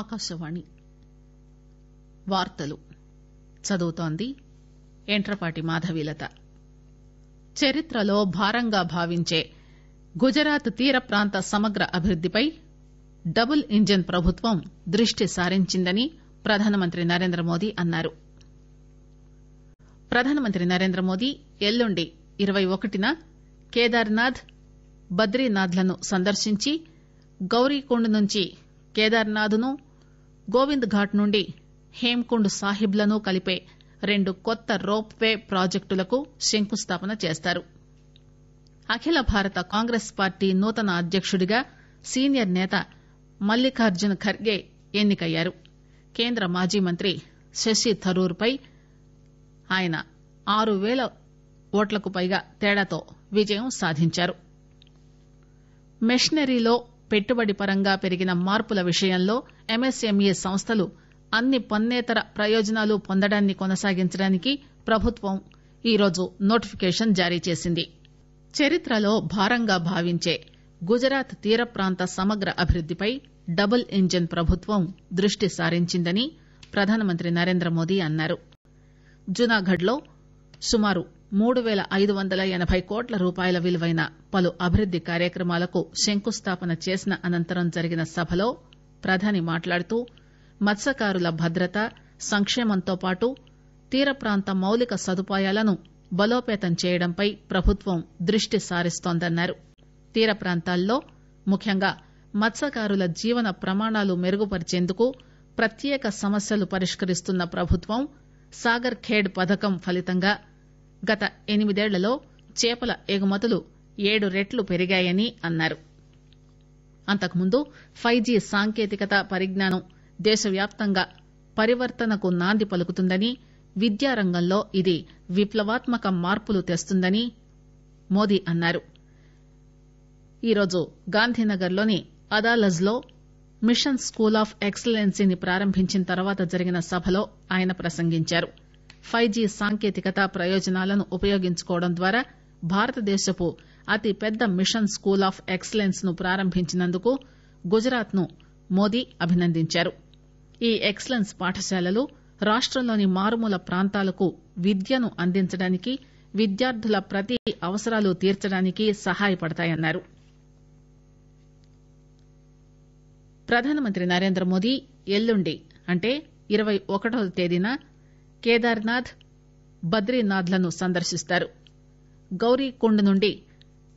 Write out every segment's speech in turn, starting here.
ఆకాశవాణి వార్తలు చదువుతోంది మాధవీలత చరిత్రలో భారంగా భావించే గుజరాత్ తీర ప్రాంత సమగ్ర అభివృద్దిపై డబుల్ ఇంజన్ ప్రభుత్వం దృష్టి సారించిందని ప్రధానమంత్రి నరేంద్ర మోదీ అన్నారు ప్రధానమంత్రి నరేంద్ర మోదీ ఎల్లుండి ఇరవై ఒకటిన కేదార్నాథ్ బద్రీనాథ్లను సందర్శించి గౌరీకుండ్ నుంచి కేదార్నాథ్ ను గోవింద్ ఘాట్ నుండి హేంకుండ్ సాహిబ్ లను కలిపే రెండు కొత్త రోప్ వే ప్రాజెక్టులకు శంకుస్థాపన చేస్తారు అఖిల భారత కాంగ్రెస్ పార్టీ నూతన అధ్యకుడిగా సీనియర్ నేత మల్లికార్జున ఖర్గే ఎన్నికయ్యారు కేంద్ర మాజీ మంత్రి శశి థరూర్ పై ఆయన ఆరు పేల ఓట్లకు పైగా తేడాతో విజయం సాధించారు మెషినరీలో పెట్టుబడి పరంగా పెరిగిన మార్పుల విషయంలో ఎంఎస్ఎంఈ సంస్థలు అన్ని పన్నేతర ప్రయోజనాలు పొందడాన్ని కొనసాగించడానికి ప్రభుత్వం ఈరోజు నోటిఫికేషన్ జారీ చేసింది చరిత్రలో భారంగా భావించే గుజరాత్ తీర ప్రాంత సమగ్ర అభివృద్దిపై డబుల్ ఇంజన్ ప్రభుత్వం దృష్టి సారించిందని ప్రధానమంత్రి నరేంద్ర మోదీ అన్నారు జునాగఢ్ లో సుమారు మూడు పేల ఐదు వందల ఎనబై కోట్ల రూపాయల విలువైన పలు అభివృద్ది కార్యక్రమాలకు శంకుస్థాపన చేసిన అనంతరం జరిగిన సభలో ప్రధాని మాట్లాడుతూ మత్స్కారుల భద్రత సంక్షేమంతో పాటు తీరప్రాంత మౌలిక సదుపాయాలను బలోపేతం చేయడంపై ప్రభుత్వం దృష్టి సారిస్తోందన్నారు తీర ప్రాంతాల్లో ముఖ్యంగా మత్స్కారుల జీవన ప్రమాణాలు మెరుగుపరిచేందుకు ప్రత్యేక సమస్యలు పరిష్కరిస్తున్న ప్రభుత్వం సాగర్ ఖేడ్ పథకం ఫలితంగా గత ఎనిమిదేళ్లలో చేపల ఎగుమతులు ఏడు రెట్లు పెరిగాయని అన్నారు అంతకుముందు ఫైవ్ జీ సాంకేతికత పరిజ్ఞానం దేశవ్యాప్తంగా పరివర్తనకు నాంది పలుకుతుందని విద్యారంగంలో ఇది విప్లవాత్మక మార్పులు తెస్తుందని మోదీ అన్నారు ఈరోజు గాంధీనగర్లోని అదాలజ్ లో మిషన్ స్కూల్ ఆఫ్ ఎక్సలెన్సీని ప్రారంభించిన తర్వాత జరిగిన సభలో ఆయన ప్రసంగించారు ఫైవ్ జీ సాంకేతికత ప్రయోజనాలను ఉపయోగించుకోవడం ద్వారా భారతదేశపు అతిపెద్ద మిషన్ స్కూల్ ఆఫ్ ఎక్సలెన్స్ ను ప్రారంభించినందుకు గుజరాత్ ను మోదీ అభినందించారు ఈ ఎక్సలెన్స్ పాఠశాలలు రాష్టంలోని మారుమూల ప్రాంతాలకు విద్యను అందించడానికి విద్యార్థుల ప్రతి అవసరాలు తీర్చడానికి సహాయపడతాయన్నారు ప్రధానమంత్రి నరేంద్ర మోదీ ఎల్లుండి అంటే ఇరవై ఒకటవ తేదీన కేదార్నాథ్ బద్రీనాథ్ లను సందర్శిస్తారు గౌరీకుండ్ నుండి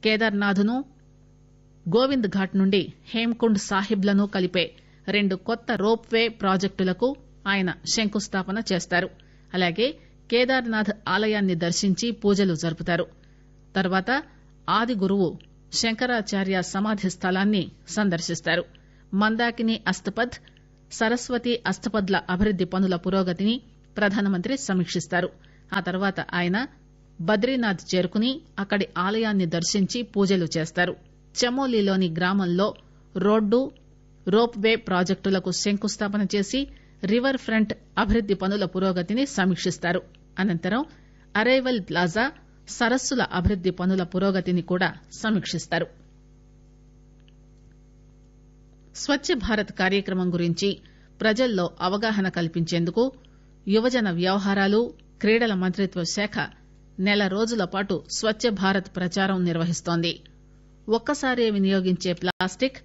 కేదార్నాథ్ ను గోవింద్ ఘాట్ నుండి హేంకుండ్ సాహిబ్ లను కలిపే రెండు కొత్త రోప్ వే ప్రాజెక్టులకు ఆయన శంకుస్థాపన చేస్తారు అలాగే కేదార్నాథ్ ఆలయాన్ని దర్శించి పూజలు జరుపుతారు తర్వాత ఆదిగురువు శంకరాచార్య సమాధి స్థలాన్ని సందర్శిస్తారు మందాకిని అస్తపద్ సరస్వతి అస్తపద్ల అభివృద్ది పనుల పురోగతిని ప్రధానమంత్రి సమీక్షిస్తారు ఆ తర్వాత ఆయన బద్రీనాథ్ చేరుకుని అక్కడి ఆలయాన్ని దర్శించి పూజలు చేస్తారు చమోలీలోని గ్రామంలో రోడ్డు రోప్ వే ప్రాజెక్టులకు శంకుస్థాపన చేసి రివర్ ఫ్రంట్ అభివృద్ది పనుల పురోగతిని సమీక్షిస్తారు అనంతరం అరైవల్ ప్లాజా సరస్సుల అభివృద్ది పనుల పురోగతిని కూడా సమీక్షిస్తారు స్వచ్చ భారత్ కార్యక్రమం గురించి ప్రజల్లో అవగాహన కల్పించేందుకు యువజన వ్యవహారాలు క్రీడల మంత్రిత్వ శాఖ నెల రోజుల పాటు స్వచ్చ భారత్ ప్రచారం నిర్వహిస్తోంది ఒక్కసారే వినియోగించే ప్లాస్టిక్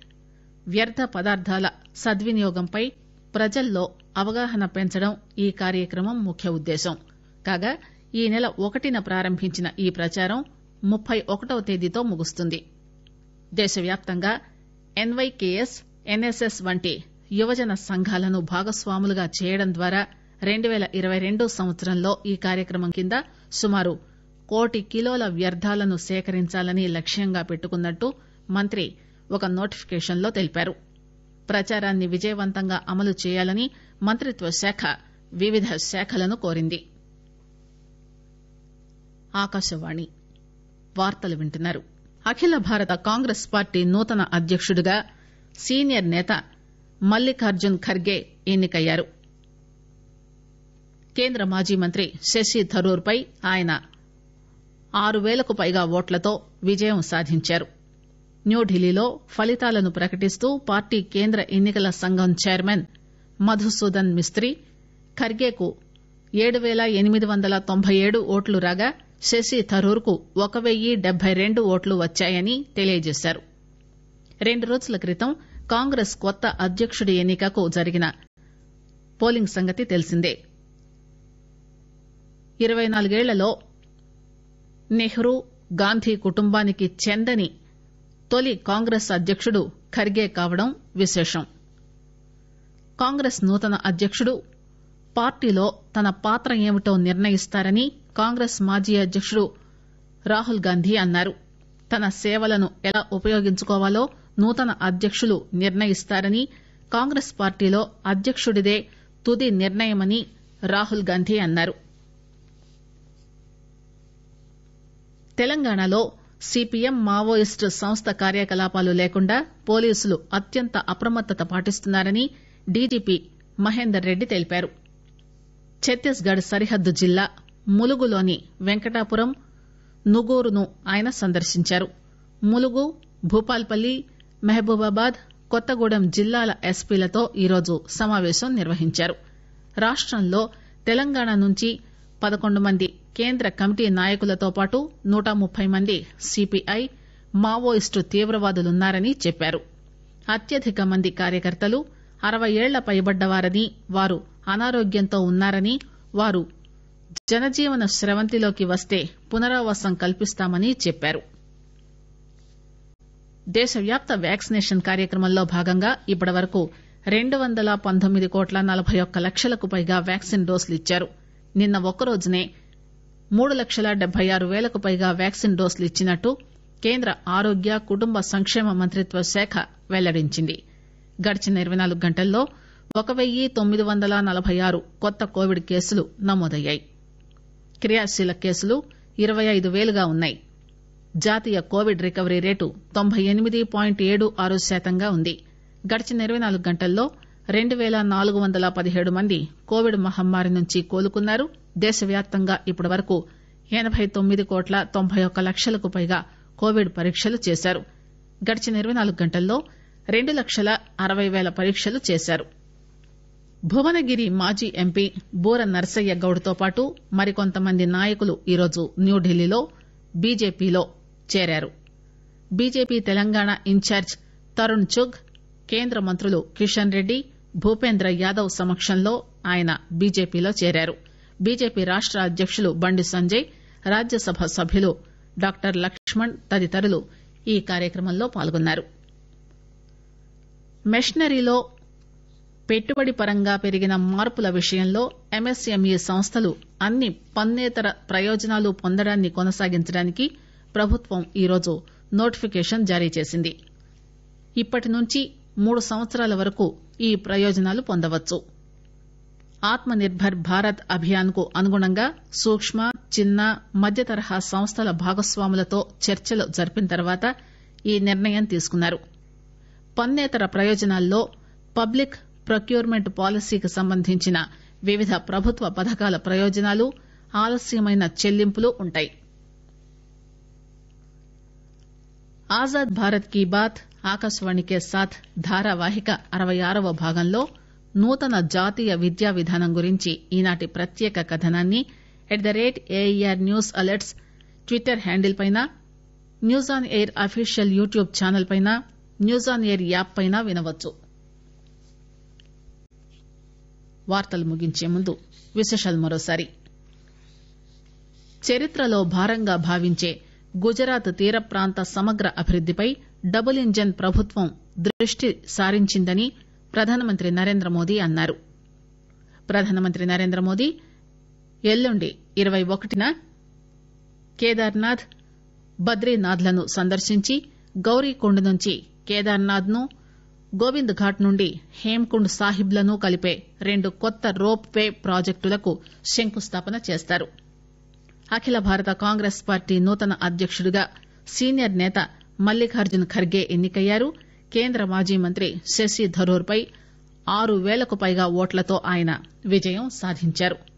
వ్యర్థ పదార్థాల సద్వినియోగంపై ప్రజల్లో అవగాహన పెంచడం ఈ కార్యక్రమం ముఖ్య ఉద్దేశం కాగా ఈ నెల ఒకటిన ప్రారంభించిన ఈ ప్రచారం ముప్పై ఒకటవ తేదీతో ముగుస్తుంది దేశవ్యాప్తంగా ఎన్వైకేఎస్ ఎన్ఎస్ఎస్ వంటి యువజన సంఘాలను భాగస్వాములుగా చేయడం ద్వారా రెండు పేల ఇరవై రెండు సంవత్సరంలో ఈ కార్యక్రమం కింద సుమారు కోటి కిలోల వ్యర్థాలను సేకరించాలని లక్ష్యంగా పెట్టుకున్నట్టు మంత్రి ఒక నోటిఫికేషన్ లో తెలిపారు ప్రచారాన్ని విజయవంతంగా అమలు చేయాలని మంత్రిత్వ శాఖ వివిధ శాఖలను కోరింది అఖిల భారత కాంగ్రెస్ పార్టీ నూతన అధ్యకుడిగా సీనియర్ నేత మల్లికార్జున్ ఖర్గే ఎన్నికయ్యారు కేంద్ర మాజీ మంత్రి శశి థరూర్ పై ఆయన ఆరు పేలకు పైగా ఓట్లతో విజయం సాధించారు న్యూఢిల్లీలో ఫలితాలను ప్రకటిస్తూ పార్టీ కేంద్ర ఎన్నికల సంఘం చైర్మన్ మధుసూదన్ మిస్తి ఖర్గేకు ఏడు పేల ఎనిమిది వందల తొంభై ఏడు ఓట్లు రాగా శశి థరూర్ కు ఒక పెయ్యి డెబ్బై రెండు ఓట్లు వచ్చాయని తెలియజేశారు రెండు రోజుల క్రితం కాంగ్రెస్ కొత్త అధ్యకుడి ఎన్నికకు జరిగిన పోలింగ్ సంగతి తెలిసిందే ఇరవై నాలుగేళ్లలో నెహ్రూ గాంధీ కుటుంబానికి చెందని తొలి కాంగ్రెస్ అధ్యకుడు ఖర్గే కావడం విశేషం కాంగ్రెస్ నూతన అధ్యకుడు పార్టీలో తన పాత్ర ఏమిటో నిర్ణయిస్తారని కాంగ్రెస్ మాజీ అధ్యకుడు రాహుల్ గాంధీ అన్నారు తన సేవలను ఎలా ఉపయోగించుకోవాలో నూతన అధ్యకులు నిర్ణయిస్తారని కాంగ్రెస్ పార్టీలో అధ్యకుడిదే తుది నిర్ణయమని రాహుల్ గాంధీ అన్నారు తెలంగాణలో సిపిఎం మావోయిస్టు సంస్థ కార్యకలాపాలు లేకుండా పోలీసులు అత్యంత అప్రమత్తత పాటిస్తున్నారని డీజీపీ మహేందర్ రెడ్డి తెలిపారు ఛత్తీస్గఢ్ సరిహద్దు జిల్లా ములుగులోని వెంకటాపురం నుగూరును ఆయన సందర్శించారు ములుగు భూపాల్పల్లి మహబూబాబాద్ కొత్తగూడెం జిల్లాల ఎస్పీలతో ఈరోజు సమాపేశం నిర్వహించారు రాష్టంలో తెలంగాణ నుంచి పదకొండు మంది కేంద్ర కమిటీ నాయకులతో పాటు నూట ముప్పై మంది సిపిఐ మావోయిస్టు తీవ్రవాదులున్నారని చెప్పారు అత్యధిక మంది కార్యకర్తలు అరవై ఏళ్ల పైబడ్డవారని వారు అనారోగ్యంతో ఉన్నారని వారు జనజీవన స్రవంతిలోకి వస్తే పునరావాసం కల్పిస్తామని చెప్పారు దేశవ్యాప్త వ్యాక్సినేషన్ కార్యక్రమంలో భాగంగా ఇప్పటివరకు రెండు వందల పంతొమ్మిది కోట్ల నలబై ఒక్క లక్షలకు పైగా వ్యాక్సిన్ డోసులు ఇచ్చారు నిన్న ఒక్కరోజునే మూడు లక్షల డెబ్బై ఆరు పేలకు పైగా వ్యాక్సిన్ డోసులు ఇచ్చినట్లు కేంద్ర ఆరోగ్య కుటుంబ సంక్షేమ మంత్రిత్వ శాఖ పెల్లడించింది గడిచిన ఇరవై నాలుగు గంటల్లో ఒక వెయ్యి తొమ్మిది వందల నలబై ఆరు కొత్త కోవిడ్ కేసులు నమోదయ్యాయి క్రియాశీల కేసులు ఇరవై ఐదు పేలుగా ఉన్నాయి జాతీయ కోవిడ్ రికవరీ రేటు తొంభై ఎనిమిది పాయింట్ ఏడు ఆరు శాతంగా ఉంది గడిచిన ఇరవై నాలుగు గంటల్లో రెండు పేల నాలుగు వందల పదిహేడు మంది కోవిడ్ మహమ్మారి నుంచి కోలుకున్నారు దేశవ్యాప్తంగా ఇప్పటివరకు ఎనబై తొమ్మిది కోట్ల తొంభై ఒక్క లక్షలకు పైగా కోవిడ్ పరీక్షలు చేశారు గడిచిన ఇరవై నాలుగు గంటల్లో రెండు లక్షల అరవై పేల పరీక్షలు చేశారు భువనగిరి మాజీ ఎంపీ బూర నర్సయ్య గౌడ్తో పాటు మరికొంతమంది నాయకులు ఈరోజు న్యూఢిల్లీలో బీజేపీలో చేరారు బీజేపీ తెలంగాణ ఇన్ఛార్జ్ తరుణ్ చుగ్ కేంద్ర మంత్రులు కిషన్ రెడ్డి భూపేంద్ర యాదవ్ సమక్షంలో ఆయన బీజేపీలో చేరారు బీజేపీ రాష్ట అధ్యకులు బండి సంజయ్ రాజ్యసభ సభ్యులు డాక్టర్ లక్ష్మణ్ తదితరులు ఈ కార్యక్రమంలో పాల్గొన్నారు మెషనరీలో పెట్టుబడి పరంగా పెరిగిన మార్పుల విషయంలో ఎంఎస్ఎంఈ సంస్థలు అన్ని పన్నేతర ప్రయోజనాలు పొందడాన్ని కొనసాగించడానికి ప్రభుత్వం ఈరోజు నోటిఫికేషన్ జారీ చేసింది ఇప్పటి నుంచి మూడు సంవత్సరాల వరకు ఈ ప్రయోజనాలు పొందవచ్చు ఆత్మ నిర్బర్ భారత్ అభియాన్ కు అనుగుణంగా సూక్కు చిన్న మధ్య తరహా సంస్థల భాగస్వాములతో చర్చలు జరిపిన తర్వాత ఈ నిర్ణయం తీసుకున్నారు పన్నేతర ప్రయోజనాల్లో పబ్లిక్ ప్రొక్యూర్మెంట్ పాలసీకి సంబంధించిన వివిధ ప్రభుత్వ పథకాల ప్రయోజనాలు ఆలస్యమైన చెల్లింపులు ఉంటాయి ఆజాద్ భారత్ కీ బాత్ ఆకాశవాణి కే ధారావాహిక అరవై ఆరవ భాగంలో నూతన జాతీయ విద్యా విధానం గురించి ఈనాటి ప్రత్యేక కథనాన్ని at the rate AIR news alerts Twitter handle పైన news on air official YouTube channel పైన న్యూస్ ఆన్ ఎయిర్ యాప్ పైన వినవచ్చు వార్తలు ముగించే ముందు విశేషాలు మరోసారి చరిత్రలో భారంగా భావించే గుజరాత్ తీర ప్రాంత సమగ్ర అభివృద్దిపై డబుల్ ఇంజన్ ప్రభుత్వం దృష్టి సారించిందని ప్రధానమంత్రి నరేంద్ర మోదీ అన్నారు ప్రధానమంత్రి నరేంద్ర మోదీ ఎల్లుండి ఇరవై ఒకటిన కేదార్నాథ్ బద్రీనాథ్ లను సందర్శించి గౌరీకుండ్ నుంచి కేదార్నాథ్ ను గోవింద్ ఘాట్ నుండి హేమ్కుండ్ సాహిబ్ లను కలిపే రెండు కొత్త రోప్ వే ప్రాజెక్టులకు శంకుస్థాపన చేస్తారు అఖిల భారత కాంగ్రెస్ పార్టీ నూతన అధ్యకుడిగా సీనియర్ నేత మల్లికార్జున్ ఖర్గే ఎన్నికయ్యారు కేంద్ర మాజీ మంత్రి శశి థరూర్ పై ఆరు పేలకు పైగా ఓట్లతో ఆయన విజయం సాధించారు